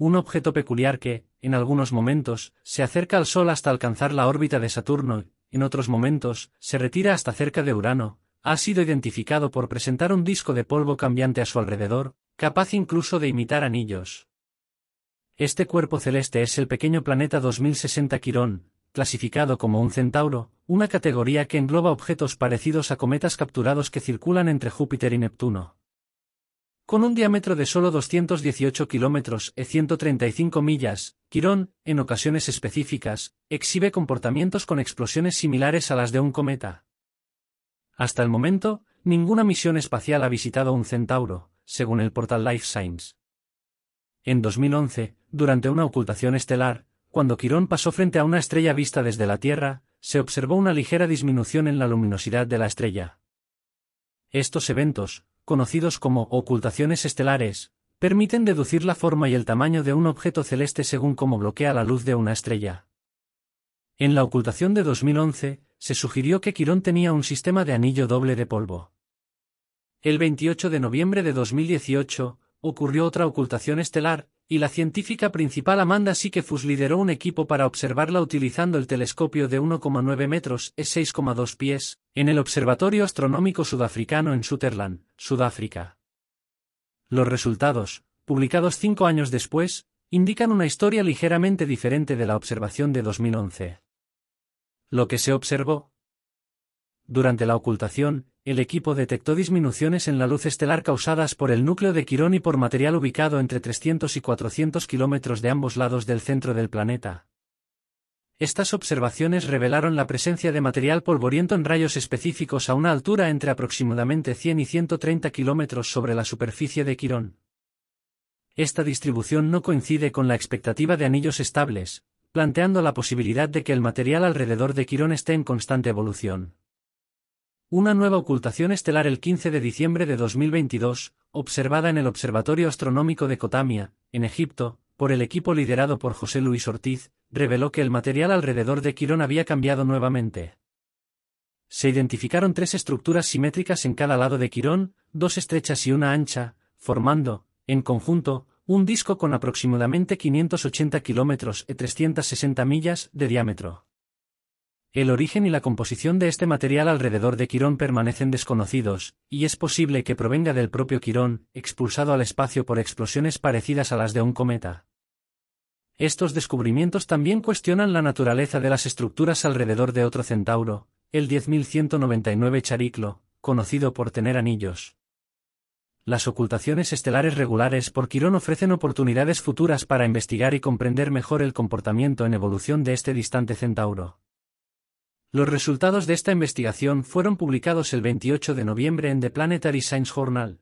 un objeto peculiar que, en algunos momentos, se acerca al Sol hasta alcanzar la órbita de Saturno, en otros momentos, se retira hasta cerca de Urano, ha sido identificado por presentar un disco de polvo cambiante a su alrededor, capaz incluso de imitar anillos. Este cuerpo celeste es el pequeño planeta 2060 Quirón, clasificado como un centauro, una categoría que engloba objetos parecidos a cometas capturados que circulan entre Júpiter y Neptuno. Con un diámetro de solo 218 kilómetros e 135 millas, Quirón, en ocasiones específicas, exhibe comportamientos con explosiones similares a las de un cometa. Hasta el momento, ninguna misión espacial ha visitado un centauro, según el portal Life Science. En 2011, durante una ocultación estelar, cuando Quirón pasó frente a una estrella vista desde la Tierra, se observó una ligera disminución en la luminosidad de la estrella. Estos eventos, conocidos como ocultaciones estelares, permiten deducir la forma y el tamaño de un objeto celeste según cómo bloquea la luz de una estrella. En la ocultación de 2011, se sugirió que Quirón tenía un sistema de anillo doble de polvo. El 28 de noviembre de 2018, ocurrió otra ocultación estelar, y la científica principal Amanda Sikefus lideró un equipo para observarla utilizando el telescopio de 1,9 metros es 6,2 pies, en el Observatorio Astronómico Sudafricano en Sutherland, Sudáfrica. Los resultados, publicados cinco años después, indican una historia ligeramente diferente de la observación de 2011. Lo que se observó, durante la ocultación, el equipo detectó disminuciones en la luz estelar causadas por el núcleo de Quirón y por material ubicado entre 300 y 400 kilómetros de ambos lados del centro del planeta. Estas observaciones revelaron la presencia de material polvoriento en rayos específicos a una altura entre aproximadamente 100 y 130 kilómetros sobre la superficie de Quirón. Esta distribución no coincide con la expectativa de anillos estables, planteando la posibilidad de que el material alrededor de Quirón esté en constante evolución. Una nueva ocultación estelar el 15 de diciembre de 2022, observada en el Observatorio Astronómico de Cotamia, en Egipto, por el equipo liderado por José Luis Ortiz, reveló que el material alrededor de Quirón había cambiado nuevamente. Se identificaron tres estructuras simétricas en cada lado de Quirón, dos estrechas y una ancha, formando, en conjunto, un disco con aproximadamente 580 kilómetros y 360 millas de diámetro. El origen y la composición de este material alrededor de Quirón permanecen desconocidos, y es posible que provenga del propio Quirón, expulsado al espacio por explosiones parecidas a las de un cometa. Estos descubrimientos también cuestionan la naturaleza de las estructuras alrededor de otro centauro, el 10199 Chariclo, conocido por tener anillos. Las ocultaciones estelares regulares por Quirón ofrecen oportunidades futuras para investigar y comprender mejor el comportamiento en evolución de este distante centauro. Los resultados de esta investigación fueron publicados el 28 de noviembre en The Planetary Science Journal.